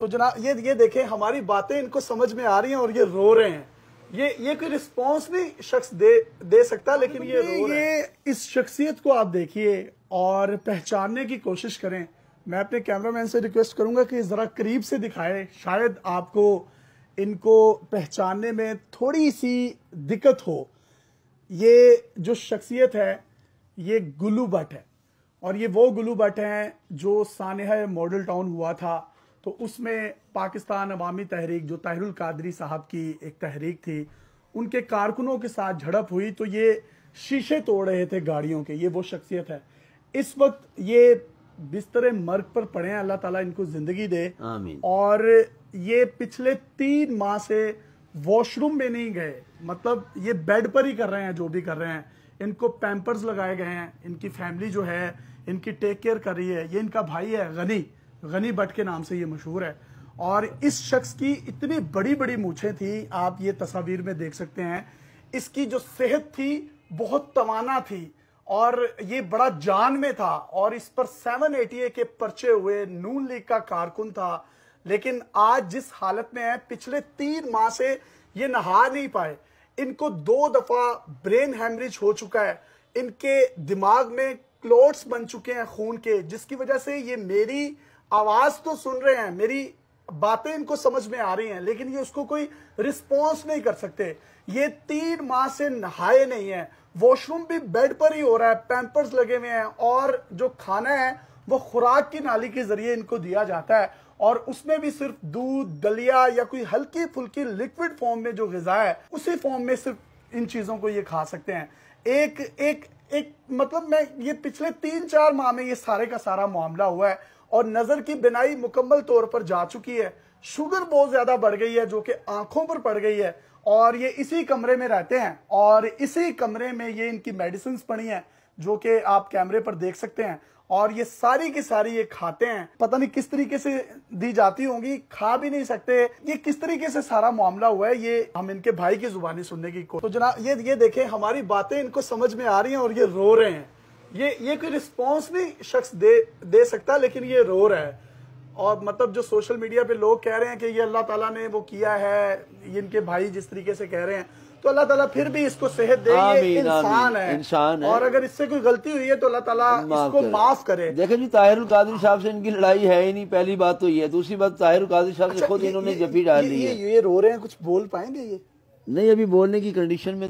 तो जना ये ये देखें हमारी बातें इनको समझ में आ रही हैं और ये रो रहे हैं ये ये कोई रिस्पॉन्स नहीं शख्स दे दे सकता लेकिन ये रो रहे ये इस शख्सियत को आप देखिए और पहचानने की कोशिश करें मैं अपने कैमरामैन से रिक्वेस्ट करूंगा कि ज़रा करीब से दिखाए शायद आपको इनको पहचानने में थोड़ी सी दिक्कत हो ये जो शख्सियत है ये गुल्लू भट्ट है और ये वो गुल्लू भट्ट हैं जो सानह मॉडल टाउन हुआ था तो उसमें पाकिस्तान अवामी तहरीक जो ताहरुल कादरी साहब की एक तहरीक थी उनके कारकुनों के साथ झड़प हुई तो ये शीशे तोड़ रहे थे गाड़ियों के ये वो शख्सियत है इस वक्त ये बिस्तर मर्ग पर पड़े हैं अल्लाह ताला इनको जिंदगी दे और ये पिछले तीन माह से वॉशरूम में नहीं गए मतलब ये बेड पर ही कर रहे हैं जो भी कर रहे हैं इनको पैम्पर्स लगाए गए हैं इनकी फैमिली जो है इनकी टेक केयर कर रही है ये इनका भाई है गनी गनी भट्ट के नाम से ये मशहूर है और इस शख्स की इतनी बड़ी बड़ी मूछे थी आप ये तस्वीर में देख सकते हैं इसकी जो सेहत थी बहुत तवाना थी और ये बड़ा जान में था और इस पर सेवन एटीए के पर्चे हुए नून लीग का कारकुन था लेकिन आज जिस हालत में है पिछले तीन माह से ये नहा नहीं पाए इनको दो दफा ब्रेन हेमरेज हो चुका है इनके दिमाग में क्लोट्स बन चुके हैं खून के जिसकी वजह से ये मेरी आवाज तो सुन रहे हैं मेरी बातें इनको समझ में आ रही हैं लेकिन ये उसको कोई रिस्पॉन्स नहीं कर सकते ये तीन माह से नहाए नहीं है वॉशरूम भी बेड पर ही हो रहा है पैम्पर्स लगे हुए हैं और जो खाना है वो खुराक की नाली के जरिए इनको दिया जाता है और उसमें भी सिर्फ दूध दलिया या कोई हल्की फुल्की लिक्विड फॉर्म में जो गजा है उसी फॉर्म में सिर्फ इन चीजों को ये खा सकते हैं एक एक एक मतलब मैं ये पिछले तीन चार माह में ये सारे का सारा मामला हुआ है और नजर की बिनाई मुकम्मल तौर पर जा चुकी है शुगर बहुत ज्यादा बढ़ गई है जो कि आंखों पर पड़ गई है और ये इसी कमरे में रहते हैं और इसी कमरे में ये इनकी मेडिसिन पड़ी हैं जो कि आप कैमरे पर देख सकते हैं और ये सारी की सारी ये खाते हैं पता नहीं किस तरीके से दी जाती होंगी खा भी नहीं सकते ये किस तरीके से सारा मामला हुआ है ये हम इनके भाई की जुबानी सुनने की कोशिश तो जना ये ये देखें हमारी बातें इनको समझ में आ रही हैं और ये रो रहे हैं ये ये कोई रिस्पॉन्स नहीं शख्स दे दे सकता लेकिन ये रो रहा है और मतलब जो सोशल मीडिया पे लोग कह रहे हैं कि ये अल्लाह ताला ने वो किया है इनके भाई जिस तरीके से कह रहे हैं तो अल्लाह ताला फिर भी इसको सेहत दे ये इंसान है इंसान है और अगर इससे कोई गलती हुई है तो अल्लाह ताला इसको माफ करे देखे जी ताहिर कादिर साहब से इनकी लड़ाई है ही नहीं पहली बात तो ये दूसरी बात ताहिर कादिर साहब से अच्छा, खुद इन्होंने जफी डाल दी ये रो रहे हैं कुछ बोल पाएंगे ये नहीं अभी बोलने की कंडीशन में